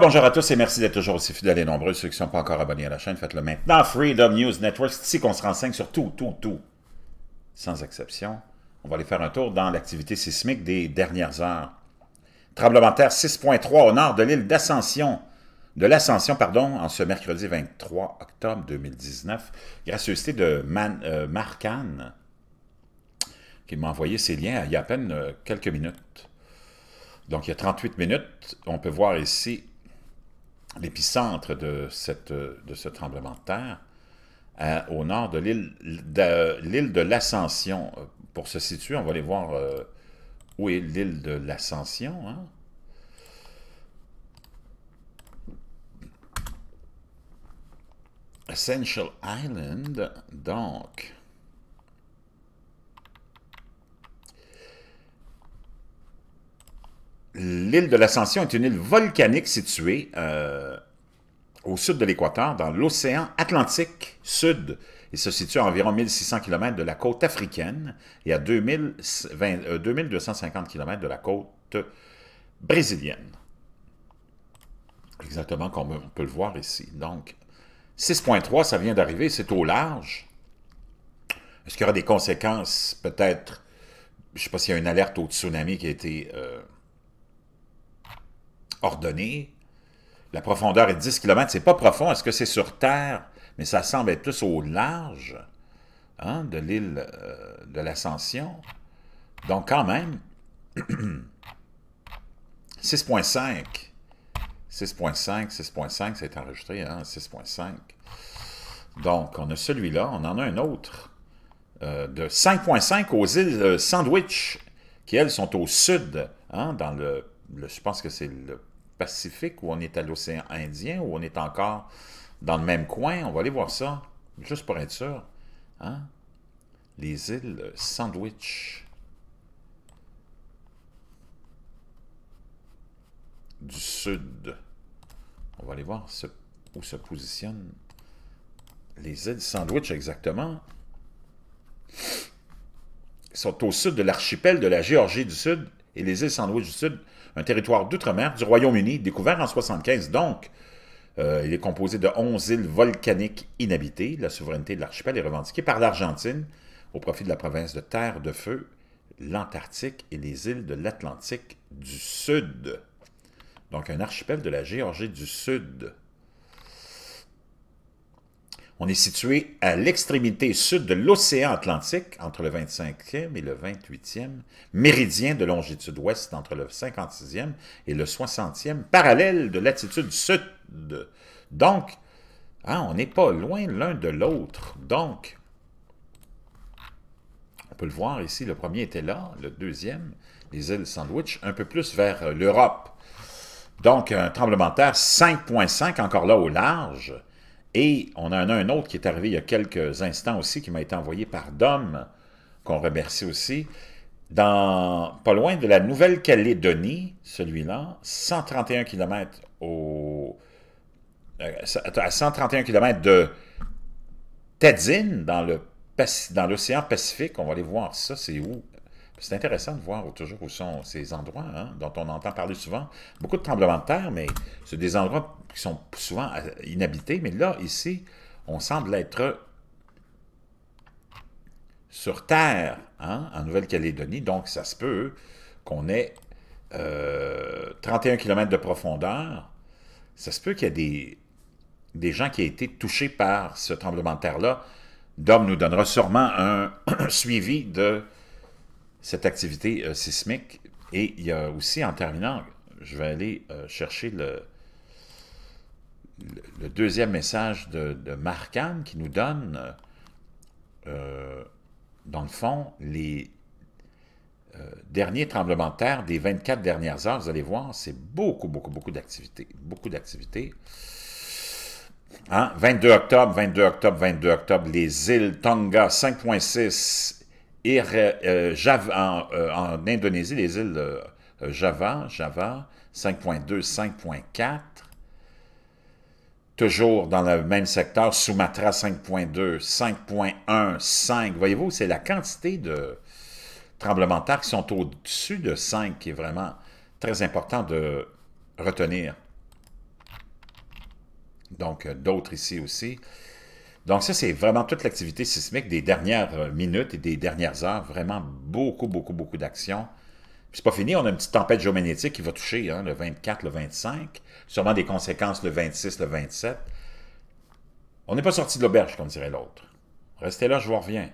bonjour à tous et merci d'être toujours aussi fidèles et nombreux. Ceux qui ne sont pas encore abonnés à la chaîne, faites-le maintenant. Freedom News Network, c'est ici qu'on se renseigne sur tout, tout, tout, sans exception. On va aller faire un tour dans l'activité sismique des dernières heures. Tremblement 6.3 au nord de l'île d'Ascension, de l'Ascension, pardon, en ce mercredi 23 octobre 2019. Gracieuseté de Man, euh, Marcane, qui m'a envoyé ses liens il y a à peine euh, quelques minutes. Donc, il y a 38 minutes. On peut voir ici l'épicentre de, cette, de ce tremblement de terre, euh, au nord de l'île de, l'île de l'Ascension. Euh, pour se situer, on va aller voir euh, où est l'île de l'Ascension. Hein? Essential Island, donc. L'île de l'Ascension est une île volcanique située au sud de l'Équateur, dans l'océan Atlantique Sud. Il se situe à environ 1600 km de la côte africaine et à 2250 euh, km de la côte brésilienne. Exactement comme on peut le voir ici. Donc, 6.3, ça vient d'arriver, c'est au large. Est-ce qu'il y aura des conséquences, peut-être, je ne sais pas s'il y a une alerte au tsunami qui a été euh, ordonnée, la profondeur est 10 km, c'est pas profond. Est-ce que c'est sur Terre? Mais ça semble être plus au large hein, de l'île euh, de l'Ascension. Donc, quand même, 6.5. 6.5, 6.5, c'est enregistré, hein, 6.5. Donc, on a celui-là, on en a un autre euh, de 5.5 aux îles euh, Sandwich, qui, elles, sont au sud, hein, dans le je pense que c'est le Pacifique où on est à l'océan Indien où on est encore dans le même coin. On va aller voir ça, juste pour être sûr. Hein? Les îles Sandwich. Du sud. On va aller voir ce, où se positionnent les îles Sandwich exactement. Ils sont au sud de l'archipel de la Géorgie du Sud et les îles Sandwich du Sud un territoire d'outre-mer du Royaume-Uni, découvert en 1975. Donc, euh, il est composé de 11 îles volcaniques inhabitées. La souveraineté de l'archipel est revendiquée par l'Argentine au profit de la province de Terre de Feu, l'Antarctique et les îles de l'Atlantique du Sud. Donc, un archipel de la Géorgie du Sud. On est situé à l'extrémité sud de l'océan Atlantique, entre le 25e et le 28e, méridien de longitude ouest, entre le 56e et le 60e, parallèle de latitude sud. Donc, ah, on n'est pas loin l'un de l'autre. Donc, on peut le voir ici, le premier était là, le deuxième, les îles Sandwich, un peu plus vers l'Europe. Donc, un tremblement de terre 5.5, encore là au large, et on en a un autre qui est arrivé il y a quelques instants aussi, qui m'a été envoyé par Dom, qu'on remercie aussi. Dans, pas loin de la Nouvelle-Calédonie, celui-là, 131 km au, euh, à 131 km de Tadzine, dans l'océan Pacifique. On va aller voir ça, c'est où c'est intéressant de voir toujours où sont ces endroits hein, dont on entend parler souvent. Beaucoup de tremblements de terre, mais c'est des endroits qui sont souvent euh, inhabités. Mais là, ici, on semble être sur Terre, hein, en Nouvelle-Calédonie. Donc, ça se peut qu'on ait 31 euh, km de profondeur. Ça se peut qu'il y ait des, des gens qui aient été touchés par ce tremblement de terre-là. Dom nous donnera sûrement un suivi de cette activité euh, sismique. Et il y a aussi, en terminant, je vais aller euh, chercher le, deuxième message de, de Markham qui nous donne, euh, dans le fond, les derniers tremblements de terre des 24 dernières heures. Vous allez voir, c'est beaucoup, beaucoup, beaucoup d'activités. Beaucoup d'activités. 22 hein? octobre, 22 octobre, 22 octobre, les îles Tonga, 5.6, euh, euh, en, Indonésie, les îles euh, Java, Java 5.2, 5.4. Toujours dans le même secteur, Sumatra 5.2, 5.1, 5. Voyez-vous, c'est la quantité de tremblements de terre qui sont au-dessus de 5 qui est vraiment très important de retenir. Donc, d'autres ici aussi. Donc ça, c'est vraiment toute l'activité sismique des dernières euh, minutes et des dernières heures. Vraiment beaucoup, beaucoup, beaucoup d'actions. C'est pas fini, on a une petite tempête géomagnétique qui va toucher hein, le 24, le 25, sûrement des conséquences le 26, le 27. On n'est pas sorti de l'auberge, comme dirait l'autre. Restez là, je vous reviens.